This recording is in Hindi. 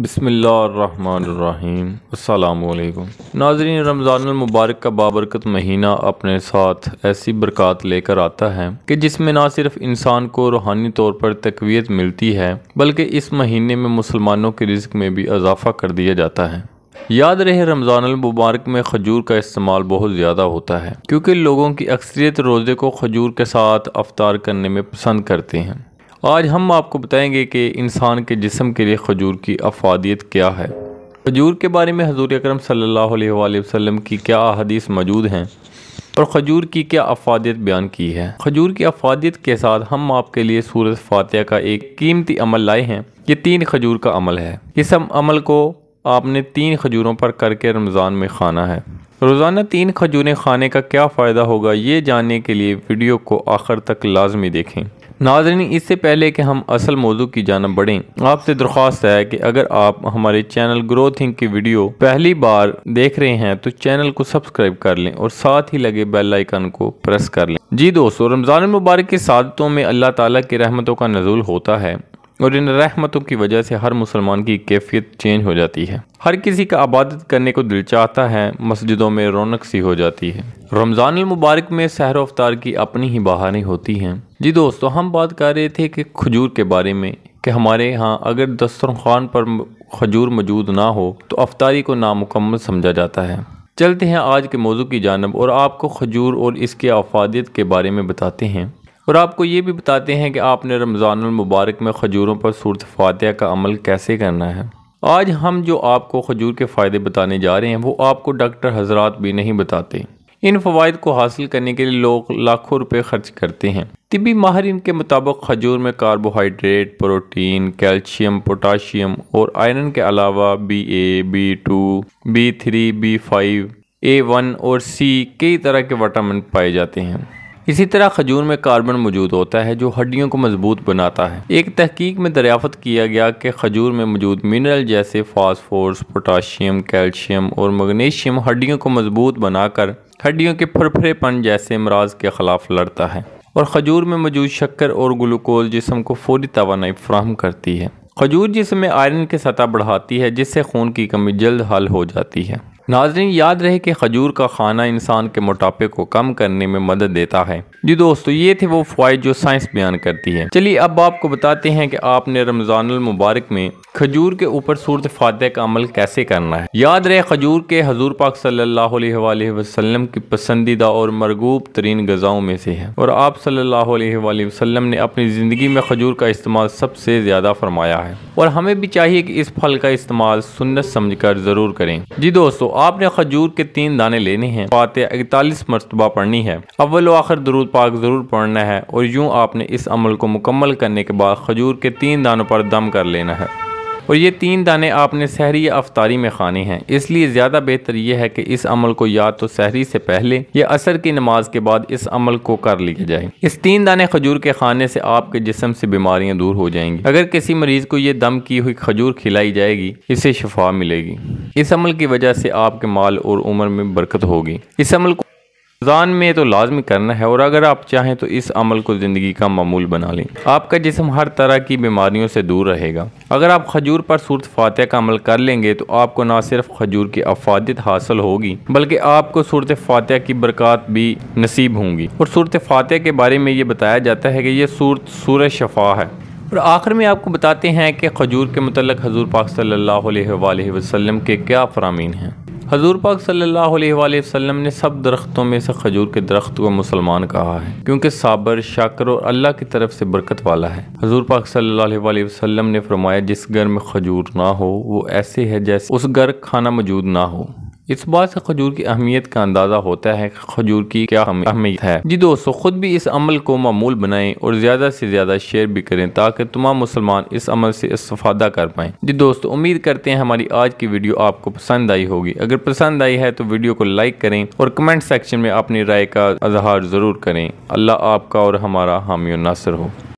बसमीम नाजरीन रमज़ानमबारक का बाबरकत महीना अपने साथ ऐसी बरक़ात लेकर आता है कि जिसमें ना सिर्फ इंसान को रूहानी तौर पर तकवीत मिलती है बल्कि इस महीने में मुसलमानों के रिज्क में भी इजाफ़ा कर दिया जाता है याद रहे रमज़ान मुबारक में खजूर का इस्तेमाल बहुत ज़्यादा होता है क्योंकि लोगों की अक्सरियत रोज़े को खजूर के साथ अफ्तार करने में पसंद करते हैं आज हम आपको बताएंगे कि इंसान के जिसम के लिए खजूर की अफादियत क्या है खजूर के बारे में हजूर अक्रम सम की क्या अदीस मौजूद हैं और खजूर की क्या अफादियत बयान की है खजूर की अफादियत के साथ हम आपके लिए सूरत फातह का एक कीमती अमल लाए हैं ये तीन खजूर का अमल है इस अमल को आपने तीन खजूरों पर करके रमज़ान में खाना है रोज़ाना तीन खजूरें खाने का क्या फ़ायदा होगा ये जानने के लिए वीडियो को आखिर तक लाजमी देखें नाजरीन इससे पहले कि हम असल मौजू की जानब बढ़ें आपसे दरख्वास्त है कि अगर आप हमारे चैनल ग्रो थिंक की वीडियो पहली बार देख रहे हैं तो चैनल को सब्सक्राइब कर लें और साथ ही लगे बेल आइकन को प्रेस कर लें जी दोस्तों रमज़ान मुबारक की सादतों में अल्लाह ताला की रहमतों का नजूल होता है और इन रहमतों की वजह से हर मुसलमान की कैफियत चेंज हो जाती है हर किसी का आबादत करने को दिल चाहता है मस्जिदों में रौनक सी हो जाती है रमज़ान मुबारक में सहर अवतार की अपनी ही बहारें होती हैं जी दोस्तों हम बात कर रहे थे कि खजूर के बारे में कि हमारे यहाँ अगर दस्तरखान पर खजूर मौजूद ना हो तो अफ्तारी को नामुकम्मल समझा जाता है चलते हैं आज के मौजू की जानब और आपको खजूर और इसके अफादियत के बारे में बताते हैं और आपको ये भी बताते हैं कि आपने रमज़ानमबारक में खजूरों पर सूरत फातह का अमल कैसे करना है आज हम जो आपको खजूर के फ़ायदे बताने जा रहे हैं वो आपको डॉक्टर हजरात भी नहीं बताते इन फवाद को हासिल करने के लिए लोग लाखों रुपये खर्च करते हैं तिबी माहरीन के मुताबिक खजूर में कार्बोहाइड्रेट प्रोटीन कैल्शियम पोटाशियम और आयरन के अलावा B A B two B three B five A one और सी कई तरह के वटामिन पाए जाते हैं इसी तरह खजूर में कार्बन मौजूद होता है जो हड्डियों को मजबूत बनाता है एक तहकीक में दरियाफत किया गया कि खजूर में मौजूद मिनरल जैसे फॉस्फोरस पोटाशियम कैल्शियम और मैग्नीशियम हड्डियों को मजबूत बनाकर हड्डियों के फरफरेपन जैसे अमराज के खिलाफ लड़ता है और खजूर में मौजूद शक्कर और ग्लूकोज जिसम को फौरी तोानाई फ्राहम करती है खजूर जिसमें आयरन की सतह बढ़ाती है जिससे खून की कमी जल्द हल हो जाती है नाजरीन याद रहे कि खजूर का खाना इंसान के मोटापे को कम करने में मदद देता है जी दोस्तों ये थे वो फ़वाद जो साइंस बयान करती है चलिए अब आपको बताते हैं कि आपने रमज़ान मुबारक में खजूर के ऊपर सूरत फातह का अमल कैसे करना है याद रहे खजूर के हजूर पाक सल्लल्लाहु अलैहि वसल्लम की पसंदीदा और मरगूब तरीन गज़ाओं में से है और आप सल्लल्लाहु अलैहि वसल्लम ने अपनी ज़िंदगी में खजूर का इस्तेमाल सबसे ज़्यादा फरमाया है और हमें भी चाहिए कि इस फल का इस्तेमाल सुन्नत समझ कर ज़रूर करें जी दोस्तों आपने खजूर के तीन दाने लेने हैं फातह इकतालीस मरतबा पढ़नी है अव्वल आखिर दरूद पाक ज़रूर पढ़ना है और यूँ आपने इस अमल को मुकम्मल करने के बाद खजूर के तीन दानों पर दम कर लेना है और ये तीन दाने आपने सहरी या अफतारी में खाने हैं इसलिए ज़्यादा बेहतर यह है कि इस अमल को या तो सहरी से पहले या असर की नमाज के बाद इस अमल को कर लिया जाए इस तीन दाने खजूर के खाने से आपके जिसम से बीमारियां दूर हो जाएंगी अगर किसी मरीज को ये दम की हुई खजूर खिलाई जाएगी इसे शफा मिलेगी इस अमल की वजह से आपके माल और उम्र में बरकत होगी इस अमल को रमज़ान में तो लाजमी करना है और अगर आप चाहें तो इस अमल को ज़िंदगी का मामूल बना लें आपका जिसम हर तरह की बीमारियों से दूर रहेगा अगर आप खजूर पर सूरत फातह का अमल कर लेंगे तो आपको ना सिर्फ खजूर की अफादत हासिल होगी बल्कि आपको सूरत फातह की बरकत भी नसीब होंगी और सूरत फातह के बारे में ये बताया जाता है कि यह सूरत सूर शफा है और आखिर में आपको बताते हैं कि खजूर के मतलब हजूर पाक सल्ला वसम के क्या फ़रामीन हैं हजूर पाक सल्लल्लाहु अलैहि वसल्लम ने सब दरख्तों में से खजूर के दरख्त को मुसलमान कहा है क्योंकि साबर शाकर और अल्लाह की तरफ से बरकत वाला है हजूर पाक सल्लल्लाहु अलैहि वसल्लम ने फरमाया जिस घर में खजूर ना हो वो ऐसे है जैसे उस घर खाना मौजूद ना हो इस बात से खजूर की अहमियत का अंदाज़ा होता है खजूर की क्या अहमियत है जी दोस्तों ख़ुद भी इस अमल को मामूल बनाएं और ज़्यादा से ज़्यादा शेयर भी करें ताकि तमाम मुसलमान इस अमल से इस्तादा कर पाएँ जी दोस्तों उम्मीद करते हैं हमारी आज की वीडियो आपको पसंद आई होगी अगर पसंद आई है तो वीडियो को लाइक करें और कमेंट सेक्शन में अपनी राय का इजहार ज़रूर करें अल्लाह आपका और हमारा हामी नासर हो